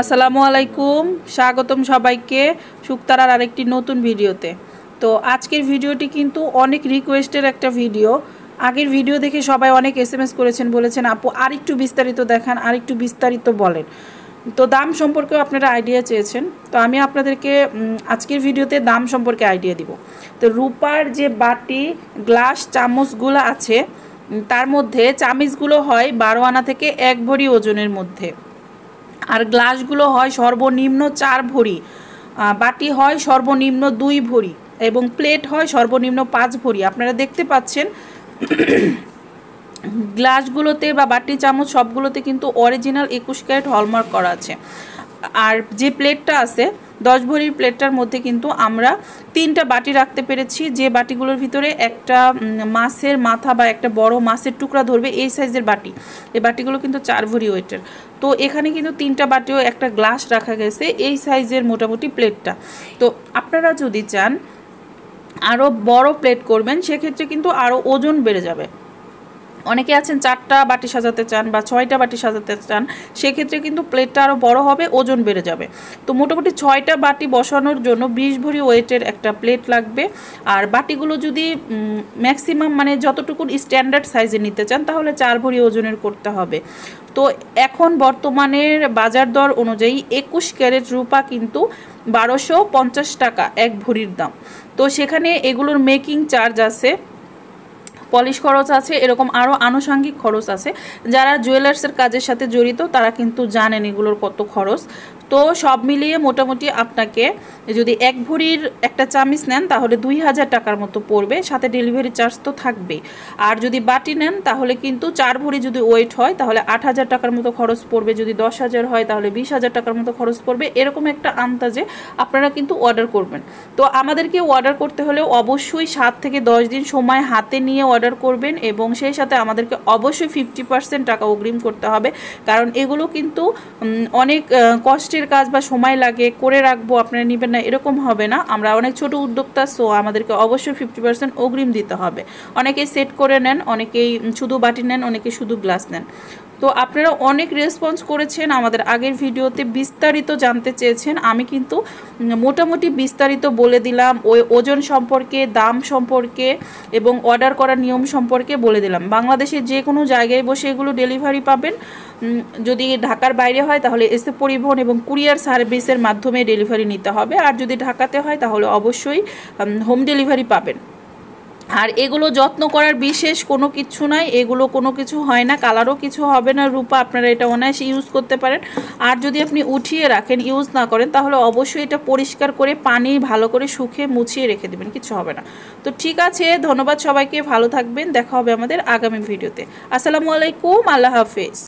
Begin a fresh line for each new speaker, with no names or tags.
আসসালামু আলাইকুম স্বাগতম সবাইকে শুক্তারার আরেকটি নতুন ভিডিওতে তো আজকের ভিডিওটি কিন্তু অনেক রিকোয়েস্টের একটা ভিডিও আগের ভিডিও দেখে সবাই অনেক এস করেছেন বলেছেন আপু আরেকটু বিস্তারিত দেখান আরেকটু বিস্তারিত বলেন তো দাম সম্পর্কেও আপনারা আইডিয়া চেয়েছেন তো আমি আপনাদেরকে আজকের ভিডিওতে দাম সম্পর্কে আইডিয়া দিব তো রূপার যে বাটি গ্লাস চামচগুলো আছে তার মধ্যে চামিচগুলো হয় বারো আনা থেকে এক ভরি ওজনের মধ্যে আর গ্লাসগুলো হয় সর্বনিম্ন চার ভরি বাটি হয় সর্বনিম্ন দুই ভরি এবং প্লেট হয় সর্বনিম্ন পাঁচ ভরি আপনারা দেখতে পাচ্ছেন গ্লাসগুলোতে বা বাটি চামচ সবগুলোতে কিন্তু অরিজিনাল একুশ ক্যারেট হলমার্ক করা আছে আর যে প্লেটটা আছে দশ ভরির প্লেটটার মধ্যে কিন্তু আমরা তিনটা বাটি রাখতে পেরেছি যে বাটিগুলোর ভিতরে একটা মাছের মাথা বা একটা বড় মাছের টুকরা ধরবে এই সাইজের বাটি এই বাটিগুলো কিন্তু চার ভরি ওয়েটের তো এখানে কিন্তু তিনটা বাটিও একটা গ্লাস রাখা গেছে এই সাইজের মোটামুটি প্লেটটা তো আপনারা যদি চান আরও বড় প্লেট করবেন সেক্ষেত্রে কিন্তু আরও ওজন বেড়ে যাবে অনেকে আছেন চারটা বাটি সাজাতে চান বা ছয়টা বাটি সাজাতে চান সেক্ষেত্রে কিন্তু প্লেটটা আরও বড় হবে ওজন বেড়ে যাবে তো মোটামুটি ছয়টা বাটি বসানোর জন্য বিশ ভরি ওয়েটের একটা প্লেট লাগবে আর বাটিগুলো যদি ম্যাক্সিমাম মানে যতটুকু স্ট্যান্ডার্ড সাইজে নিতে চান তাহলে চার ভরি ওজনের করতে হবে তো এখন বর্তমানের বাজার দর অনুযায়ী একুশ ক্যারেট রূপা কিন্তু বারোশো পঞ্চাশ টাকা এক ভরির দাম তো সেখানে এগুলোর মেকিং চার্জ আছে পলিশ খরচ আছে এরকম আরও আনুষাঙ্গিক খরচ আছে যারা জুয়েলার্সের কাজের সাথে জড়িত তারা কিন্তু জানেন এগুলোর কত খরচ তো সব মিলিয়ে মোটামুটি আপনাকে যদি এক ভরির একটা চামিচ নেন তাহলে দুই হাজার টাকার মতো পড়বে সাথে ডেলিভারি চার্জ তো থাকবে আর যদি বাটি নেন তাহলে কিন্তু চার ভরি যদি ওয়েট হয় তাহলে আট হাজার টাকার মতো খরচ পড়বে যদি দশ হাজার হয় তাহলে বিশ হাজার টাকার মতো খরচ পড়বে এরকম একটা আন্দাজে আপনারা কিন্তু অর্ডার করবেন তো আমাদেরকে অর্ডার করতে হলে অবশ্যই সাত থেকে দশ দিন সময় হাতে নিয়ে অর্ডার করবেন এবং সেই সাথে আমাদেরকে অবশ্যই ফিফটি পার্সেন্ট টাকা অগ্রিম করতে হবে কারণ এগুলো কিন্তু অনেক কষ্টে কষ্টের কাজ বা সময় লাগে করে রাখবো আপনারা নেবেন না এরকম হবে না আমরা অনেক ছোট উদ্যোক্তা সো আমাদেরকে অবশ্যই ফিফটি পার্সেন্ট অগ্রিম দিতে হবে অনেকেই সেট করে নেন অনেকেই শুধু বাটি নেন অনেকে শুধু গ্লাস নেন তো আপনারা অনেক রেসপন্স করেছেন আমাদের আগের ভিডিওতে বিস্তারিত জানতে চেয়েছেন আমি কিন্তু মোটামুটি বিস্তারিত বলে দিলাম ওই ওজন সম্পর্কে দাম সম্পর্কে এবং অর্ডার করার নিয়ম সম্পর্কে বলে দিলাম বাংলাদেশের যে কোনো জায়গায় বসে এগুলো ডেলিভারি পাবেন যদি ঢাকার বাইরে হয় তাহলে এসে পরিবহন এবং কুরিয়ার সার্ভিসের মাধ্যমে ডেলিভারি নিতে হবে আর যদি ঢাকাতে হয় তাহলে অবশ্যই হোম ডেলিভারি পাবেন আর এগুলো যত্ন করার বিশেষ কোনো কিছু নাই এগুলো কোনো কিছু হয় না কালারও কিছু হবে না রূপা আপনারা এটা অনায়াসে ইউজ করতে পারেন আর যদি আপনি উঠিয়ে রাখেন ইউজ না করেন তাহলে অবশ্যই এটা পরিষ্কার করে পানি ভালো করে শুকিয়ে মুছিয়ে রেখে দেবেন কিছু হবে না তো ঠিক আছে ধন্যবাদ সবাইকে ভালো থাকবেন দেখা হবে আমাদের আগামী ভিডিওতে আসসালামু আলাইকুম আল্লাহ হাফেজ